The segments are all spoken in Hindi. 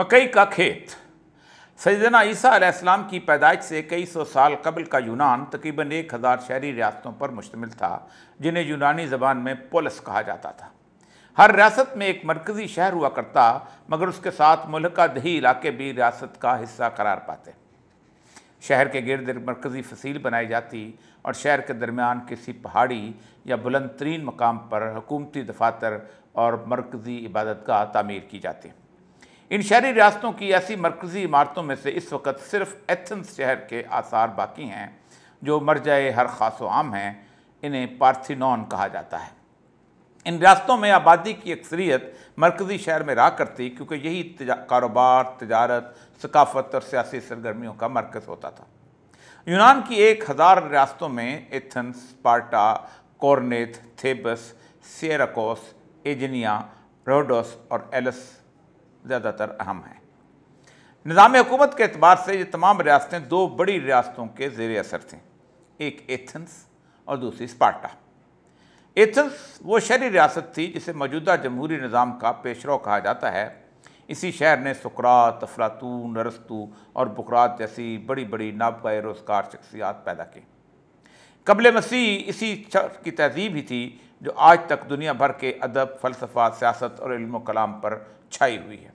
मकई का खेत सैदना ईसा की पैदाइश से कई सौ साल कबल का यूनान तकरीबन एक हज़ार शहरी रियासतों पर मुश्तमिल था जिन्हें यूनानी ज़बान में पोलस कहा जाता था हर रियासत में एक मरकज़ी शहर हुआ करता मगर उसके साथ मुल्क दही इलाके भी रियासत का हिस्सा करार पाते शहर के गिरद मरकज़ी फसील बनाई जाती और शहर के दरमियान किसी पहाड़ी या बुलंद तरीन मकाम पर हुकूमती दफातर और मरकज़ी इबादत गाह तमीर की जाती इन शहरी रियासतों की ऐसी मरकज़ी इमारतों में से इस वक्त सिर्फ एथेंस शहर के आसार बाकी हैं जो मरजाए हर खास आम हैं इन्हें पार्थिनॉन कहा जाता है इन रियासतों में आबादी की अक्सरियत मरकज़ी शहर में रहा करती क्योंकि यही तजा, कारोबार तजारत सकाफत और सियासी सरगर्मियों का मरकज़ होता था यूनान की एक हज़ार रियासतों में एथेंस पार्टा कॉर्नेथ थेबस सियराकोस एजनिया रोडोस और एलस ज़्यादातर अहम हैं निज़ाम हुकूमत के अतबार से ये तमाम रियासतें दो बड़ी रियासतों के जेर असर थीं एक एथेंस और दूसरी स्पार्टा एथेंस वो शहरी रियासत थी जिसे मौजूदा जमहूरी निज़ाम का पेशरो कहा जाता है इसी शहर ने सुकरात अफलातून नरस्तू और बुकरात जैसी बड़ी बड़ी नाबका रोज़गार शख्सियात पैदा की कबल मसीह इसी शख्स की तहजीब ही थी जो आज तक दुनिया भर के अदब फ़लसफ़ा सियासत और इल्म कलाम पर छाई हुई है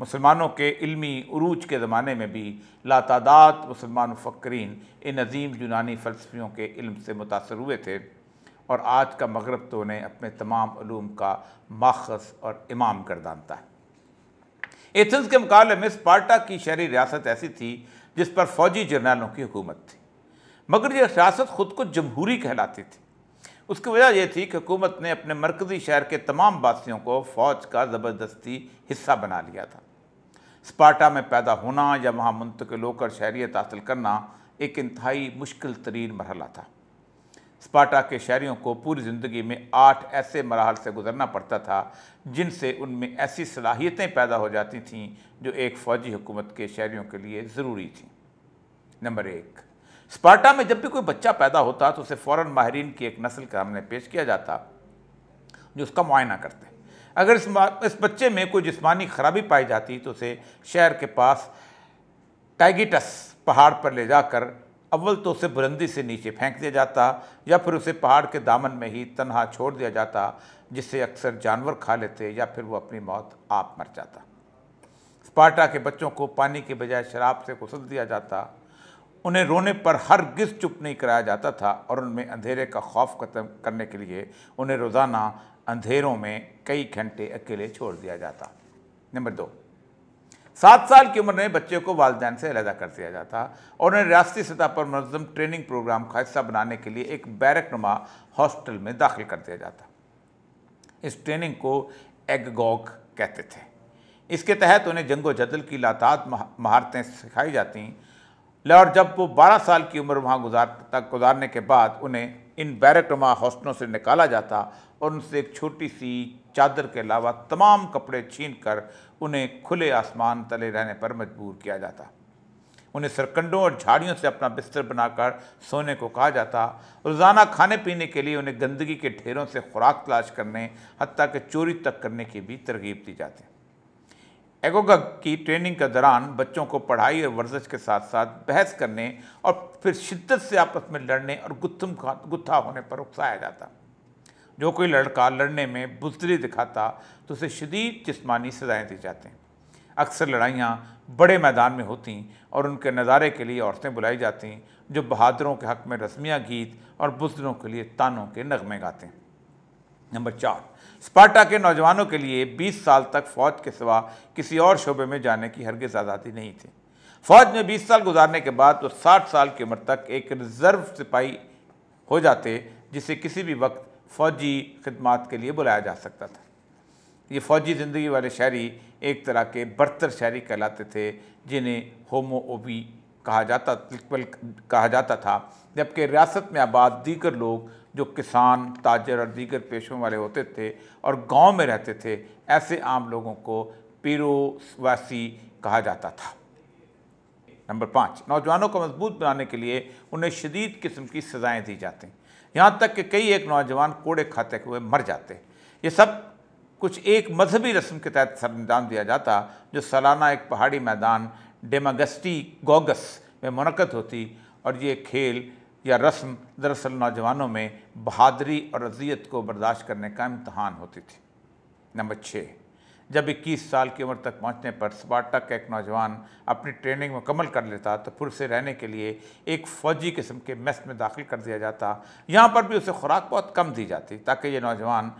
मुसलमानों के इल्मी अरूज के ज़माने में भी लातादात मुसलमान फ़करीन इन अजीम यूनानी फ़लसफ़ियों के इल्म से मुतासर हुए थे और आज का मगरब तो उन्हें अपने तमाम ूम का माखस और इमाम गर्दानता है एथंस के मुकाबले में स्पार्टा की शहरी रियासत ऐसी थी जिस पर फ़ौजी जर्नलों की हुकूमत थी मगर यह रियासत ख़ुद को जमहूरी कहलाती थी उसकी वजह यह थी कि हुकूमत ने अपने मरकज़ी शहर के तमाम बासीियों को फ़ौज का ज़बरदस्ती हिस्सा बना लिया था स्पार्टा में पैदा होना या वहाँ मुंतकिल होकर शहरीत हासिल करना एक इंतहाई मुश्किल तरीन मरहला था स्पार्टा के शहरीों को पूरी ज़िंदगी में आठ ऐसे मराहल से गुजरना पड़ता था जिनसे उनमें ऐसी सलाहियतें पैदा हो जाती थीं जो एक फ़ौजी हुकूमत के शहरीों के लिए ज़रूरी थीं नंबर एक स्पार्टा में जब भी कोई बच्चा पैदा होता तो उसे फ़ौर माहरीन की एक नस्ल का हमने पेश किया जाता जो उसका मुआयना करते अगर इस इस बच्चे में कोई जिस्मानी खराबी पाई जाती तो उसे शहर के पास टाइगिटस पहाड़ पर ले जाकर अव्वल तो उसे बुलंदी से नीचे फेंक दिया जाता या फिर उसे पहाड़ के दामन में ही तनहा छोड़ दिया जाता जिससे अक्सर जानवर खा लेते या फिर वो अपनी मौत आप मर जाता स्पार्टा के बच्चों को पानी के बजाय शराब से घुसल दिया जाता उन्हें रोने पर हर गिज चुप नहीं कराया जाता था और उनमें अंधेरे का खौफ खत्म करने के लिए उन्हें रोज़ाना अंधेरों में कई घंटे अकेले छोड़ दिया जाता नंबर दो सात साल की उम्र में बच्चे को वालदेन से अलहदा कर दिया जाता और उन्हें रियासती सतह पर मनजम ट्रेनिंग प्रोग्राम का हिस्सा बनाने के लिए एक बैरकनुमा हॉस्टल में दाखिल कर दिया जाता इस ट्रेनिंग को एगगॉग कहते थे इसके तहत उन्हें जंगो जदल की लातात महारतें सिखाई जाती और जब वो 12 साल की उम्र वहाँ गुजार तक गुजारने के बाद उन्हें इन बैरकनुमा हॉस्टलों से निकाला जाता और उनसे एक छोटी सी चादर के अलावा तमाम कपड़े छीनकर उन्हें खुले आसमान तले रहने पर मजबूर किया जाता उन्हें सरकंडों और झाड़ियों से अपना बिस्तर बनाकर सोने को कहा जाता रोज़ाना खाने पीने के लिए उन्हें गंदगी के ढेरों से खुराक तलाश करने हती कि चोरी तक करने की भी तरगीब दी जाती एगोगग की ट्रेनिंग के दौरान बच्चों को पढ़ाई और वर्जिश के साथ साथ बहस करने और फिर शिद्दत से आपस में लड़ने और गुत्थम गुत्था होने पर उकसाया जाता जो कोई लड़का लड़ने में बुजदली दिखाता तो उसे शदीद जिसमानी सजाएँ दी जाती अक्सर लड़ाइयाँ बड़े मैदान में होती और उनके नज़ारे के लिए औरतें बुलाई जाती जो बहादुरों के हक़ में रस्मियाँ गीत और बुजदलों के लिए तानों के नगमे गाते हैं नंबर चार स्पार्टा के नौजवानों के लिए 20 साल तक फ़ौज के सिवा किसी और शोबे में जाने की हरगिज़ आज़ादी नहीं थी फ़ौज में 20 साल गुजारने के बाद वो 60 साल की उम्र तक एक रिज़र्व सिपाही हो जाते जिसे किसी भी वक्त फ़ौजी खदमात के लिए बुलाया जा सकता था ये फ़ौजी ज़िंदगी वाले शहरी एक तरह के बरतर शहरी कहलाते थे जिन्हें होमो ओबी कहा जाता कहा जाता था जबकि रियासत में आबाद दीगर लोग जो किसान ताजर और दीगर पेशों वाले होते थे और गांव में रहते थे ऐसे आम लोगों को पीरोवासी कहा जाता था नंबर पाँच नौजवानों को मजबूत बनाने के लिए उन्हें शदीद किस्म की सज़ाएँ दी जाती यहाँ तक कि कई एक नौजवान कोड़े खाते हुए मर जाते ये सब कुछ एक मजहबी रस्म के तहत सरंजाम दिया जाता जो सालाना एक पहाड़ी मैदान डेमागस्टी गोगस में मनक़द होती और ये खेल या रस्म दरअसल नौजवानों में बहादरी और अजियत को बर्दाश्त करने का इम्तहान होती थी नंबर छः जब 21 साल की उम्र तक पहुंचने पर स्पार्टक का एक नौजवान अपनी ट्रेनिंग मुकम्मल कर लेता तो फिर उसे रहने के लिए एक फ़ौजी किस्म के मेस में दाखिल कर दिया जाता यहाँ पर भी उसे खुराक बहुत कम दी जाती ताकि ये नौजवान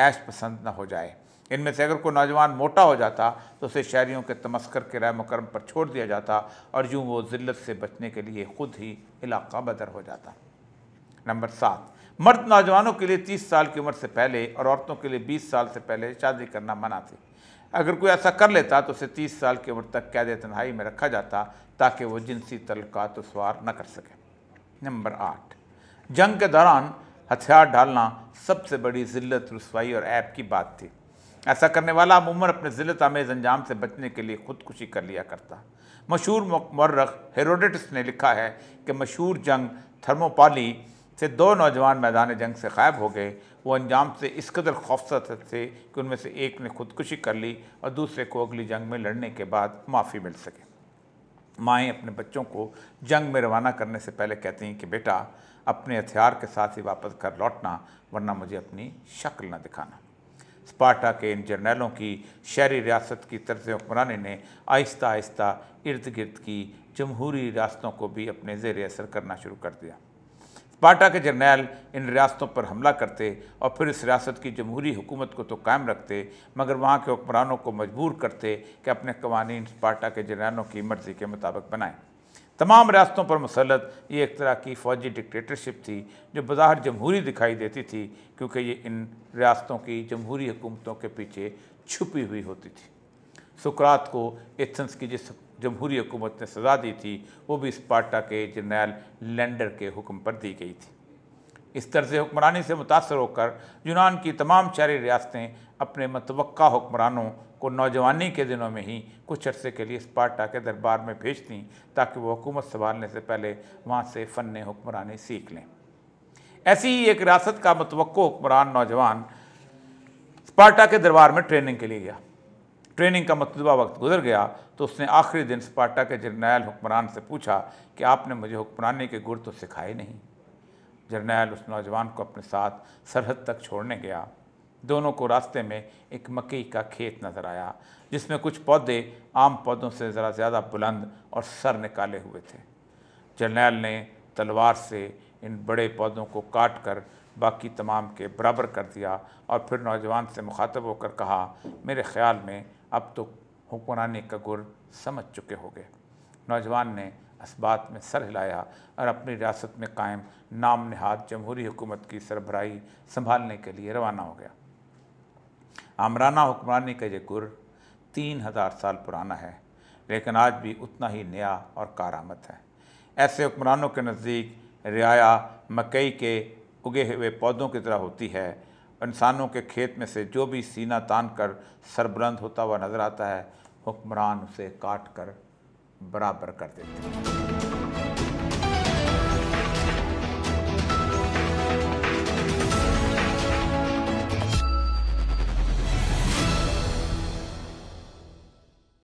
ऐश पसंद न हो जाए इनमें से अगर कोई नौजवान मोटा हो जाता तो उसे शहरीों के तमस्कर के राय मुकरम पर छोड़ दिया जाता और यूँ वो ज़िल्त से बचने के लिए खुद ही इलाका बदर हो जाता नंबर सात मर्द नौजवानों के लिए तीस साल की उम्र से पहले और औरतों के लिए बीस साल से पहले शादी करना मना थी अगर कोई ऐसा कर लेता तो उसे तीस साल की उम्र तक कैद तनहाई में रखा जाता ताकि वो जिनसी तलकात उसवार न कर सके नंबर आठ जंग के दौरान हथियार डालना सबसे बड़ी जिल्लत रसवाई और ऐप की बात थी ऐसा करने वाला अमूमन अपने ज़िलत आमेज अंजाम से बचने के लिए खुदकुशी कर लिया करता मशहूर मर्रख हेरोडेटस ने लिखा है कि मशहूर जंग थर्मोपाली से दो नौजवान मैदान जंग से गायब हो गए वो अंजाम से इस कदर खौफसत थे कि उनमें से एक ने खुदकुशी कर ली और दूसरे को अगली जंग में लड़ने के बाद माफ़ी मिल सके माएँ अपने बच्चों को जंग में रवाना करने से पहले कहती हैं कि बेटा अपने हथियार के साथ ही वापस घर लौटना वरना मुझे अपनी शक्ल न दिखाना स्पार्टा के इन जर्नैलों की शहरी रियासत की तर्ज हुक्मरानी ने आहिस्ता आहिस्ता इर्द गिर्द की जमहूरी रियासतों को भी अपने जेर असर करना शुरू कर दिया पाटा के जर्नैल इन रियासतों पर हमला करते और फिर इस रियासत की जमहूरी हुकूमत को तो कायम रखते मगर वहाँ के हुक्मरानों को मजबूर करते कि अपने कवानी पाटा के जर्नैलों की मर्ज़ी के मुताबिक बनाएँ तमाम रियासतों पर मुसलत ये एक तरह की फ़ौजी डिक्टेटरशिप थी जो बाहर जमहूरी दिखाई देती थी क्योंकि ये इन रियासतों की जमहूरी हुकूमतों के पीछे छुपी हुई होती थी सुकरात को एथेंस की जिस जमहूरी हुकूमत ने सज़ा दी थी वो भी स्पार्टा के जनरल लेंडर के हुक्म पर दी गई थी इस तर्ज हुक्मरानी से मुतासर होकर यूनान की तमाम चारी रियासतें अपने मतवक़ा हुक्मरानों को नौजवानी के दिनों में ही कुछ अरसे के लिए स्पार्टा के दरबार में भेज दी ताकि वो हुकूमत संभालने से पहले वहाँ से फ़न हुक्मरानी सीख लें ऐसी ही एक रियासत का मतवक़ हुक्मरान नौजवान स्पार्टा के दरबार में ट्रेनिंग के लिए गया ट्रेनिंग का मतलबा वक्त गुजर गया तो उसने आखिरी दिन स्पाटा के जरनैल हुक्मरान से पूछा कि आपने मुझे हुक्मरानी के गुर तो सिखाए नहीं जरनैल उस नौजवान को अपने साथ सरहद तक छोड़ने गया दोनों को रास्ते में एक मकई का खेत नज़र आया जिसमें कुछ पौधे आम पौधों से ज़रा ज़्यादा बुलंद और सर निकाले हुए थे जर्नैल ने तलवार से इन बड़े पौधों को काट कर बाकी तमाम के बराबर कर दिया और फिर नौजवान से मुखातब होकर कहा मेरे ख्याल में अब तो हुक्मरानी का गुर समझ चुके होंगे नौजवान ने इस बात में सर हिलाया और अपनी रियासत में कायम नाम नहाद जमहूरी हुकूमत की सरबराही संभालने के लिए रवाना हो गया आमराना हुक्मरानी का ये गुर तीन हज़ार साल पुराना है लेकिन आज भी उतना ही नया और कारामत है ऐसे हुक्मरानों के नज़दीक रियाया मकई के उगे हुए पौधों की तरह होती है इंसानों के खेत में से जो भी सीना तान कर सरबरंद होता हुआ नज़र आता है हुक्मरान उसे काट कर बराबर कर देते हैं